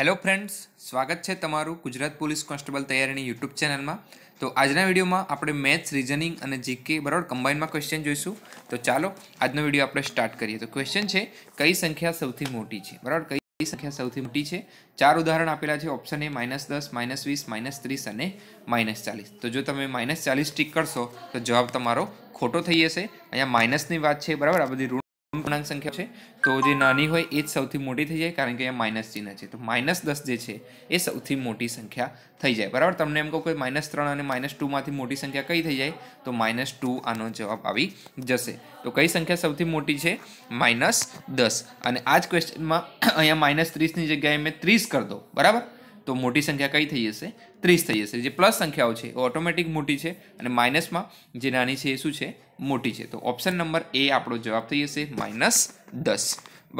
hello friends સ્વાગત છે તમારું ગુજરાત પોલીસ કોન્સ્ટેબલ તૈયારીની યુટ્યુબ ચેનલમાં તો આજના વિડીયોમાં આપણે મેથ્સ રિઝનિંગ અને જીકે બરાબર કમ્બાઇનમાં ક્વેશ્ચન જોઈશું તો ચાલો આજનો વિડીયો આપણે સ્ટાર્ટ કરીએ તો ક્વેશ્ચન છે કઈ સંખ્યા સૌથી મોટી છે બરાબર કઈ સંખ્યા સૌથી મોટી છે ચાર ઉદાહરણ આપેલા છે ઓપ્શન એ માઇનસ દસ માઇનસ વીસ માઇનસ ત્રીસ અને માઇનસ ચાલીસ તો જો તમે માઇનસ ચાલીસ ટીક કરશો તો જવાબ તમારો ખોટો થઈ જશે અહીંયા માઇનસની વાત છે બરાબર આ બધી ઋણ અપૂર્ણાંક સંખ્યા છે તો જે નાની હોય એ જ સૌથી મોટી થઈ જાય કારણ કે અહીંયા માઇનસ ચિહ્ન છે તો માઇનસ દસ જે છે એ સૌથી મોટી સંખ્યા થઈ જાય બરાબર તમને એમ કહો કે માઇનસ ત્રણ અને માઇનસ ટુમાંથી મોટી સંખ્યા કઈ થઈ જાય તો માઇનસ ટુ આનો જવાબ આવી જશે તો કઈ સંખ્યા સૌથી મોટી છે માઇનસ દસ અને આ જ ક્વેશ્ચનમાં અહીંયા માઇનસ ત્રીસની જગ્યાએ મેં ત્રીસ કરી દો બરાબર તો મોટી સંખ્યા કઈ થઈ જશે ત્રીસ થઈ જશે જે પ્લસ સંખ્યાઓ છે એ ઓટોમેટિક મોટી છે અને માઇનસમાં જે નાની છે એ શું છે મોટી છે તો ઓપ્શન નંબર એ આપણો જવાબ થઈ જશે માઇનસ દસ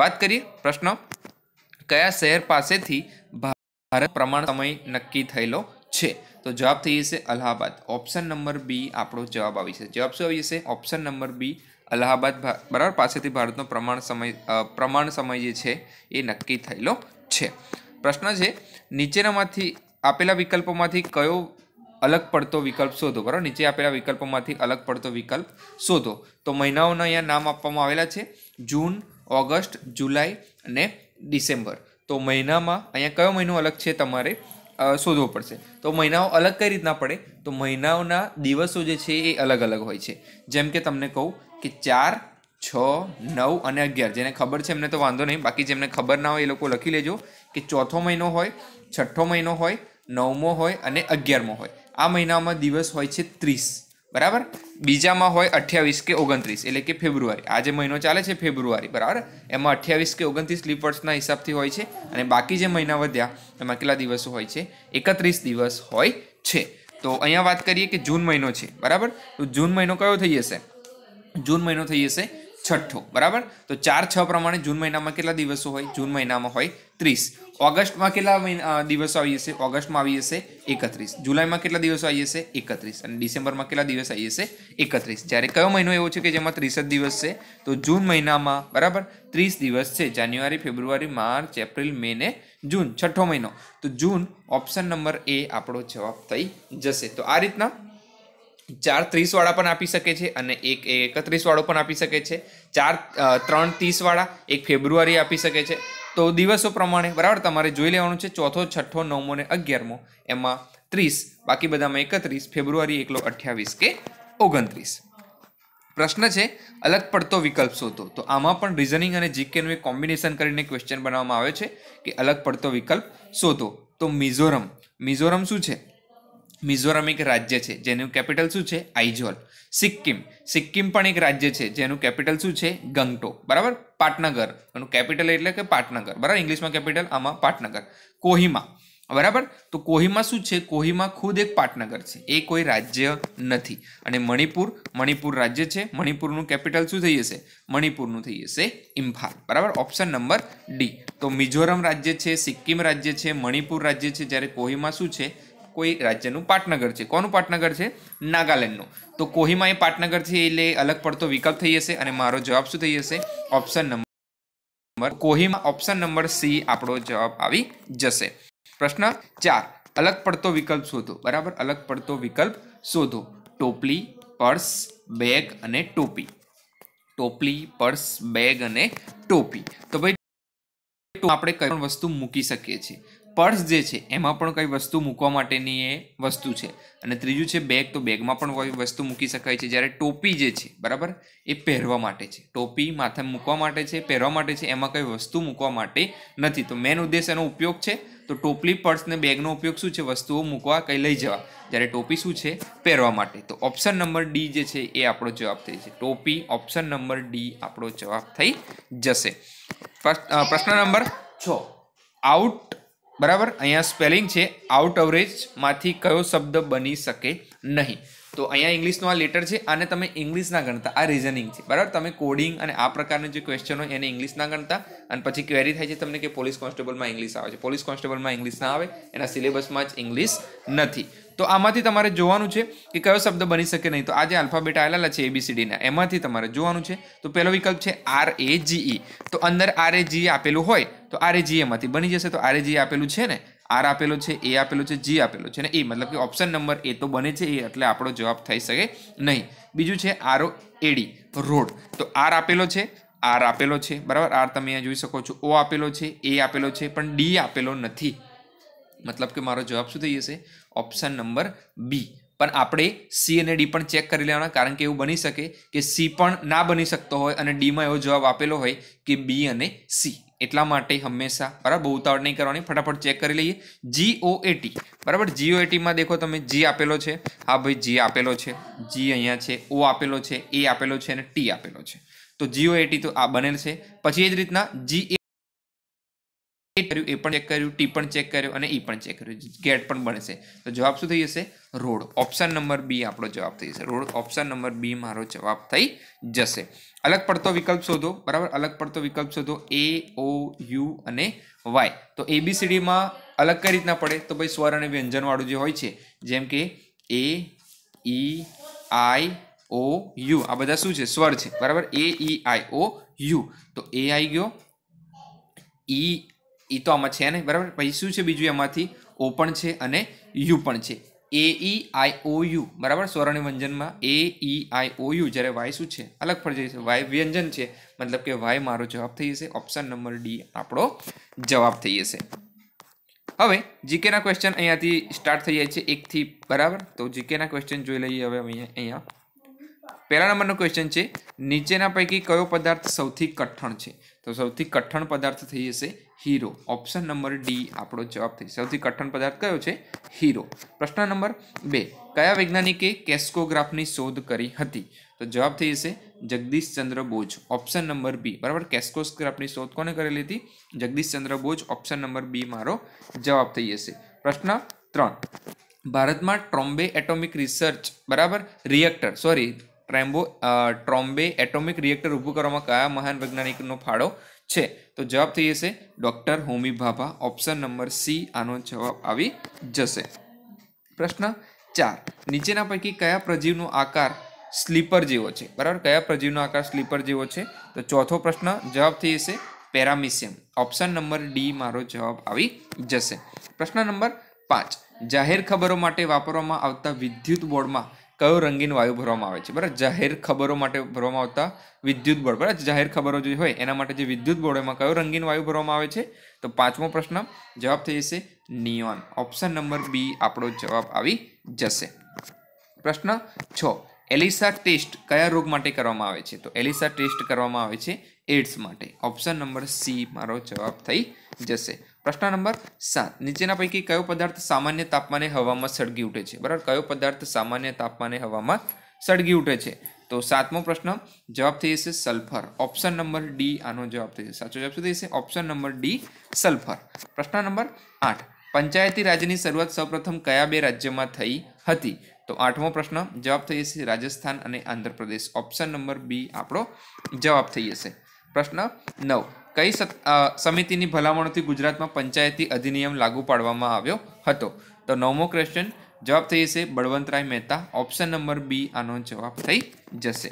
વાત કરીએ પ્રશ્ન કયા શહેર પાસેથી ભારત પ્રમાણ સમય નક્કી થયેલો છે તો જવાબ થઈ જશે અલ્હાબાદ ઓપ્શન નંબર બી આપણો જવાબ આવી છે જવાબ શું આવી જશે ઓપ્શન નંબર બી અલ્હાબાદ બરાબર પાસેથી ભારતનો પ્રમાણ સમય પ્રમાણ સમય જે છે એ નક્કી થયેલો છે પ્રશ્ન છે નીચેનામાંથી આપેલા વિકલ્પોમાંથી કયો અલગ પડતો વિકલ્પ શોધો બરાબર નીચે આપેલા વિકલ્પોમાંથી અલગ પડતો વિકલ્પ શોધો તો મહિનાઓના અહીંયા નામ આપવામાં આવેલા છે જૂન ઓગસ્ટ જુલાઈ અને ડિસેમ્બર તો મહિનામાં અહીંયા કયો મહિનો અલગ છે તમારે શોધવો પડશે તો મહિનાઓ અલગ કઈ રીતના પડે તો મહિનાઓના દિવસો જે છે એ અલગ અલગ હોય છે જેમ કે તમને કહું કે ચાર છ નવ અને અગિયાર જેને ખબર છે એમને તો વાંધો નહીં બાકી જેમને ખબર ના હોય એ લોકો લખી લેજો કે ચોથો મહિનો હોય છઠ્ઠો મહિનો હોય નવમો હોય અને અગિયારમો હોય આ મહિનામાં દિવસ હોય છે ત્રીસ બરાબર બીજામાં હોય અઠ્યાવીસ કે ઓગણત્રીસ એટલે કે ફેબ્રુઆરી આજે મહિનો ચાલે છે ફેબ્રુઆરી બરાબર એમાં અઠ્યાવીસ કે ઓગણત્રીસ લીપ હિસાબથી હોય છે અને બાકી જે મહિના વધ્યા એમાં કેટલા દિવસો હોય છે એકત્રીસ દિવસ હોય છે તો અહીંયા વાત કરીએ કે જૂન મહિનો છે બરાબર તો જૂન મહિનો કયો થઈ જશે જૂન મહિનો થઈ જશે છઠ્ઠો બરાબર તો ચાર છ પ્રમાણે જૂન મહિનામાં કેટલા દિવસો હોય જૂન મહિનામાં હોય ત્રીસ ઓગસ્ટમાં કેટલા દિવસો આવી જશે ઓગસ્ટમાં આવી જશે એકત્રીસ જુલાઈમાં કેટલા દિવસો આવી જશે એકત્રીસ અને ડિસેમ્બરમાં કેટલા દિવસ આવી જશે એકત્રીસ જ્યારે કયો મહિનો એવો છે કે જેમાં ત્રીસ જ દિવસ છે તો જૂન મહિનામાં બરાબર ત્રીસ દિવસ છે જાન્યુઆરી ફેબ્રુઆરી માર્ચ એપ્રિલ મે ને જૂન છઠ્ઠો મહિનો તો જૂન ઓપ્શન નંબર એ આપણો જવાબ થઈ જશે તો આ રીતના ચાર ત્રીસવાળા પણ આપી શકે છે અને એક એકત્રીસ વાળો પણ આપી શકે છે ચાર ત્રણ ત્રીસવાળા એક ફેબ્રુઆરી આપી શકે છે તો દિવસો પ્રમાણે બરાબર તમારે જોઈ લેવાનું છે ચોથો છઠ્ઠો નવમો ને અગિયારમો એમાં ત્રીસ બાકી બધામાં એકત્રીસ ફેબ્રુઆરી એકલો અઠ્યાવીસ કે ઓગણત્રીસ પ્રશ્ન છે અલગ પડતો વિકલ્પ શોધો તો આમાં પણ રિઝનિંગ અને જીકેનું એક કોમ્બિનેશન કરીને ક્વેશ્ચન બનાવવામાં આવે છે કે અલગ પડતો વિકલ્પ શોધો તો મિઝોરમ મિઝોરમ શું છે મિઝોરમ એક રાજ્ય છે જેનું કેપિટલ શું છે આઇઝોલ સિક્કિમ સિક્કિમ પણ એક રાજ્ય છે જેનું કેપિટલ શું છે ગંગટો બરાબર પાટનગર એનું કેપિટલ એટલે કે પાટનગર બરાબર ઇંગ્લિશમાં કેપિટલ આમાં પાટનગર કોહિમા બરાબર તો કોહિમા શું છે કોહિમા ખુદ એક પાટનગર છે એ કોઈ રાજ્ય નથી અને મણિપુર મણિપુર રાજ્ય છે મણિપુરનું કેપિટલ શું થઈ જશે મણિપુરનું થઈ જશે ઇમ્ફાલ બરાબર ઓપ્શન નંબર ડી તો મિઝોરમ રાજ્ય છે સિક્કિમ રાજ્ય છે મણિપુર રાજ્ય છે જ્યારે કોહિમા શું છે કોઈ રાજ્યનું પાટનગર છે કોનું પાટનગર છે નાગાલેન્ડનું તો કોહિમા એ પાટનગર છે એટલે અલગ પડતો વિકલ્પ થઈ જશે અને મારો જવાબ શું થઈ જશે option number Kohima option number C આપણો જવાબ આવી જશે પ્રશ્ન ચાર અલગ પડતો વિકલ્પ શોધો બરાબર અલગ પડતો વિકલ્પ શોધો ટોપલી પર્સ બેગ અને ટોપી ટોપલી પર્સ બેગ અને ટોપી તો ભાઈ આપણે કઈ પણ વસ્તુ મૂકી શકીએ છીએ પર્સ જે છે એમાં પણ કંઈ વસ્તુ મૂકવા માટેની એ વસ્તુ છે અને ત્રીજું છે બેગ તો બેગમાં પણ કોઈ વસ્તુ મૂકી શકાય છે જ્યારે ટોપી જે છે બરાબર એ પહેરવા માટે છે ટોપી માથે મૂકવા માટે છે પહેરવા માટે છે એમાં કંઈ વસ્તુ મૂકવા માટે નથી તો મેન ઉદ્દેશ એનો ઉપયોગ છે તો ટોપલી પર્સ ને બેગનો ઉપયોગ શું છે વસ્તુઓ મૂકવા કંઈ લઈ જવા જ્યારે ટોપી શું છે પહેરવા માટે તો ઓપ્શન નંબર ડી જે છે એ આપણો જવાબ થઈ જશે ટોપી ઓપ્શન નંબર ડી આપણો જવાબ થઈ જશે પ્રશ્ન નંબર છ આઉટ બરાબર અહીંયા સ્પેલિંગ છે આઉટ અવરેજમાંથી કયો શબ્દ બની શકે નહીં તો અહીંયા ઇંગ્લિશનો આ લેટર છે આને તમે ઇંગ્લિશના ગણતા આ રિઝનિંગ છે બરાબર તમે કોડિંગ અને આ પ્રકારના જે ક્વેશ્ચન હોય એને ઇંગ્લિશના ગણતા અને પછી ક્વેરી થાય છે તમને કે પોલીસ કોન્સ્ટેબલમાં ઇંગ્લિશ આવે છે પોલીસ કોન્સ્ટેબલમાં ઇંગ્લિશ ના આવે એના સિલેબસમાં જ ઇંગ્લિશ નથી તો આમાંથી તમારે જોવાનું છે કે કયો શબ્દ બની શકે નહીં તો આ જે આલ્ફાબેટ આવેલા છે એબીસીડીના એમાંથી તમારે જોવાનું છે તો પહેલો વિકલ્પ છે આર એ જીઈ તો અંદર આર એ જીઈ આપેલું હોય તો આર એ જી એમાંથી બની જશે તો આર એ જી આપેલું છે ને આર આપેલો છે એ આપેલો છે જી આપેલો છે ને એ મતલબ કે ઓપ્શન નંબર એ તો બને છે એ એટલે આપણો જવાબ થઈ શકે નહીં બીજું છે આરો એડી રોડ તો આર આપેલો છે આર આપેલો છે બરાબર આર તમે અહીંયા જોઈ શકો છો ઓ આપેલો છે એ આપેલો છે પણ ડી આપેલો નથી મતલબ કે મારો જવાબ શું થઈ જશે ઓપ્શન નંબર બી પણ આપણે સી અને ડી પણ ચેક કરી લેવાના કારણ કે એવું બની શકે કે સી પણ ના બની શકતો હોય અને ડીમાં એવો જવાબ આપેલો હોય કે બી અને સી એટલા માટે હંમેશા બરાબર ઉતાવળ નહીં કરવાની ફટાફટ ચેક કરી લઈએ જી ઓ એટી બરાબર જી ઓ એટીમાં દેખો તમે જી આપેલો છે હા ભાઈ જી આપેલો છે જી અહીંયા છે ઓ આપેલો છે એ આપેલો છે અને ટી આપેલો છે તો જીઓ એટી તો આ બનેલ છે પછી એ જ રીતના જી એ કર્યું એ પણ ચેક કર્યું ટી પણ ચેક કર્યું અને ઈ પણ ચેક કર્યું ગેટ પણ બનશે તો જવાબ શું થઈ જશે રોડ ઓપ્શન નંબર બી આપણો જવાબ થઈ જશે રોડ ઓપ્શન નંબર બી મારો જવાબ થઈ જશે અલગ પડતો વિકલ્પ શોધો બરાબર અલગ પડતો વિકલ્પ શોધો એ ઓ યુ અને વાય તો એબીસીડીમાં અલગ કઈ રીતના પડે તો ભાઈ સ્વર અને વ્યંજનવાળું જે હોય છે જેમ કે એ ઈ આઈ ઓ યુ આ બધા શું છે સ્વર છે બરાબર એ ઈ આઈ ઓ યુ તો એ આઈ ગયો ઈ e, એ તો આમાં છે ને બરાબર પછી શું છે બીજું એમાંથી ઓ પણ છે અને યુ પણ છે એ ઈ આઈ ઓ યુ બરાબર સ્વર્ણ વ્યંજનમાં એ ઈ આઈ ઓ યુ જ્યારે વાય શું છે અલગ પડી જશે વાય વ્યંજન છે મતલબ કે વાય મારો જવાબ થઈ જશે ઓપ્શન નંબર ડી આપણો જવાબ થઈ જશે હવે જીકેના ક્વેશ્ચન અહીંયાથી સ્ટાર્ટ થઈ જાય છે એકથી બરાબર તો જીકેના ક્વેશ્ચન જોઈ લઈએ હવે અહીંયા અહીંયા પહેલા નંબરનો ક્વેશ્ચન છે નીચેના પૈકી કયો પદાર્થ સૌથી કઠણ છે તો સૌથી કઠણ પદાર્થ થઈ જશે હીરો ઓપ્શન નંબર ડી આપણો જવાબ થઈ સૌથી કઠણ પદાર્થ કયો છે હીરો પ્રશ્ન નંબર બે કયા વૈજ્ઞાનિકે કેસ્કોગ્રાફની શોધ કરી હતી તો જવાબ થઈ જશે Jagadish Chandra Bose option number B બરાબર કેસ્કોગ્રાફની શોધ કોને કરેલી હતી Jagadish Chandra Bose option number B મારો જવાબ થઈ જશે પ્રશ્ન ત્રણ ભારતમાં ટ્રોમ્બે એટોમિક રિસર્ચ બરાબર રિએક્ટર સોરી ટ્રેમ્બો ટ્રોમ્બે એટોમિક રિએક્ટર ઊભું કરવામાં કયા મહાન વૈજ્ઞાનિકનો ફાળો છે તો જવાબ થઈ જશે doctor Homi Bhabha option number C આનો જવાબ આવી જશે પ્રશ્ન ચાર નીચેના પૈકી કયા પ્રજીવનો આકાર સ્લીપર જેવો છે બરાબર કયા પ્રજીવનો આકાર સ્લીપર જેવો છે તો ચોથો પ્રશ્ન જવાબ થઈ જશે પેરામિસિયમ ઓપ્શન નંબર ડી મારો જવાબ આવી જશે પ્રશ્ન નંબર પાંચ જાહેર ખબરો માટે વાપરવામાં આવતા વિદ્યુત બોર્ડમાં કયો રંગીન વાયુ ભરવામાં આવે છે બરાબર જાહેર ખબરો માટે ભરવામાં આવતા વિદ્યુત બોર્ડ બરાબર જાહેર ખબરો જે હોય એના માટે જે વિદ્યુત બોર્ડ એમાં કયો રંગીન વાયુ ભરવામાં આવે છે તો પાંચમો પ્રશ્ન જવાબ થઈ જશે નિયોન ઓપ્શન નંબર બી આપણો જવાબ આવી જશે પ્રશ્ન છ એલિસા ટેસ્ટ કયા રોગ માટે કરવામાં આવે છે તો એલિસા ટેસ્ટ કરવામાં આવે છે એડ્સ માટે ઓપ્શન નંબર સી મારો જવાબ થઈ જશે પ્રશ્ન નંબર સાત નીચેના પૈકી કયો પદાર્થ સામાન્ય તાપમાને હવામાં સળગી ઉઠે છે બરાબર કયો પદાર્થ સામાન્ય તાપમાને હવામાં સળગી ઉઠે છે તો સાતમો પ્રશ્ન જવાબ થઈ જશે સલ્ફર ઓપ્શન નંબર ડી આનો જવાબ થઈ જશે સાચો જવાબ થઈ જશે ઓપ્શન નંબર ડી સલ્ફર પ્રશ્ન નંબર આઠ પંચાયતી રાજ્યની શરૂઆત સૌપ્રથમ કયા બે રાજ્યમાં થઈ હતી તો આઠમો પ્રશ્ન જવાબ થઈ જશે રાજસ્થાન અને આંધ્રપ્રદેશ ઓપ્શન નંબર બી આપણો જવાબ થઈ જશે પ્રશ્ન નવ કઈ સમિતિની ભલામણોથી ગુજરાતમાં પંચાયતી અધિનિયમ લાગુ પાડવામાં આવ્યો હતો તો નવમો ક્વેશ્ચન જવાબ થઈ જશે Balwantrai Mehta option number B આનો જવાબ થઈ જશે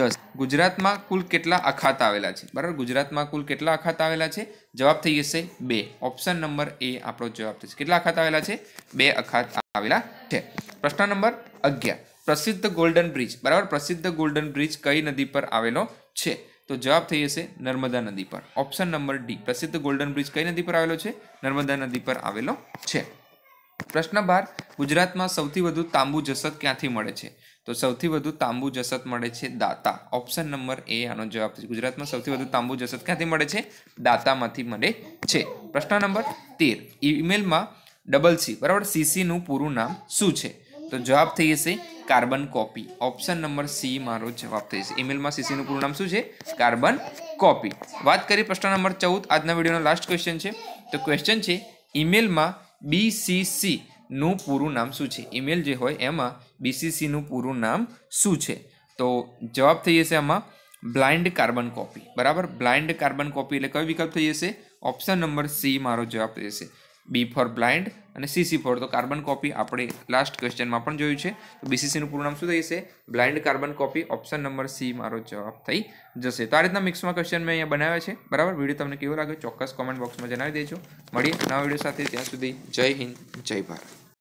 દસ ગુજરાતમાં કુલ કેટલા અખાત આવેલા છે બરાબર ગુજરાતમાં કુલ કેટલા અખાત આવેલા છે જવાબ થઈ જશે બે ઓપ્શન નંબર એ આપણો જવાબ થશે કેટલા અખાત આવેલા છે બે અખાત આવેલા છે પ્રશ્ન નંબર અગિયાર પ્રસિદ્ધ ગોલ્ડન બ્રિજ બરાબર પ્રસિદ્ધ ગોલ્ડન બ્રિજ કઈ નદી પર આવેલો છે તો જવાબ થઈ જશે નર્મદા નદી પર ઓપ્શન નંબર ડી પ્રસિદ્ધ ગોલ્ડન બ્રિજ કઈ નદી પર આવેલો છે નર્મદા નદી પર આવેલો છે પ્રશ્ન બાર ગુજરાતમાં સૌથી વધુ તાંબુ જસત ક્યાંથી મળે છે તો સૌથી વધુ તાંબુ જસત મળે છે દાતા ઓપ્શન નંબર એ આનો જવાબ છે ગુજરાતમાં સૌથી વધુ તાંબુ જસત ક્યાંથી મળે છે દાતામાંથી મળે છે પ્રશ્ન નંબર તેર ઈમેલમાં ડબલ સી બરાબર સીસીનું પૂરું નામ શું છે તો જવાબ થઈ જશે carbon copy option number C મારો જવાબ થઈ જશે ઇમેલમાં સીસીનું પૂરું નામ શું છે કાર્બન કોપી વાત કરી પ્રશ્ન નંબર ચૌદ આજના વિડીયોનો લાસ્ટ ક્વેશ્ચન છે તો ક્વેશ્ચન છે ઇમેલમાં બીસીસીનું પૂરું નામ શું છે ઇમેલ જે હોય એમાં બીસીસીનું પૂરું નામ શું છે તો જવાબ થઈ જશે આમાં બ્લાઇન્ડ કાર્બન કોપી બરાબર બ્લાઇન્ડ કાર્બન કોપી એટલે કયો વિકલ્પ થઈ જશે ઓપ્શન નંબર સી મારો જવાબ થઈ જશે બી ફોર બ્લાઇન્ડ અને સીસી ફોર તો કાર્બન કોપી આપણે લાસ્ટ ક્વેશ્ચનમાં પણ જોયું છે તો બીસીસીનું પૂરું નામ શું થશે blind carbon copy option number C મારો જવાબ થઈ જશે તો આ રીતના મિક્સમાં ક્વેશ્ચન મેં અહીંયા બનાવ્યા છે બરાબર વિડીયો તમને કેવો લાગ્યો ચોક્કસ કોમેન્ટ બોક્સમાં જણાવી દેજો મળીએ નવા વિડીયો સાથે ત્યાં સુધી જય હિન્દ જય ભારત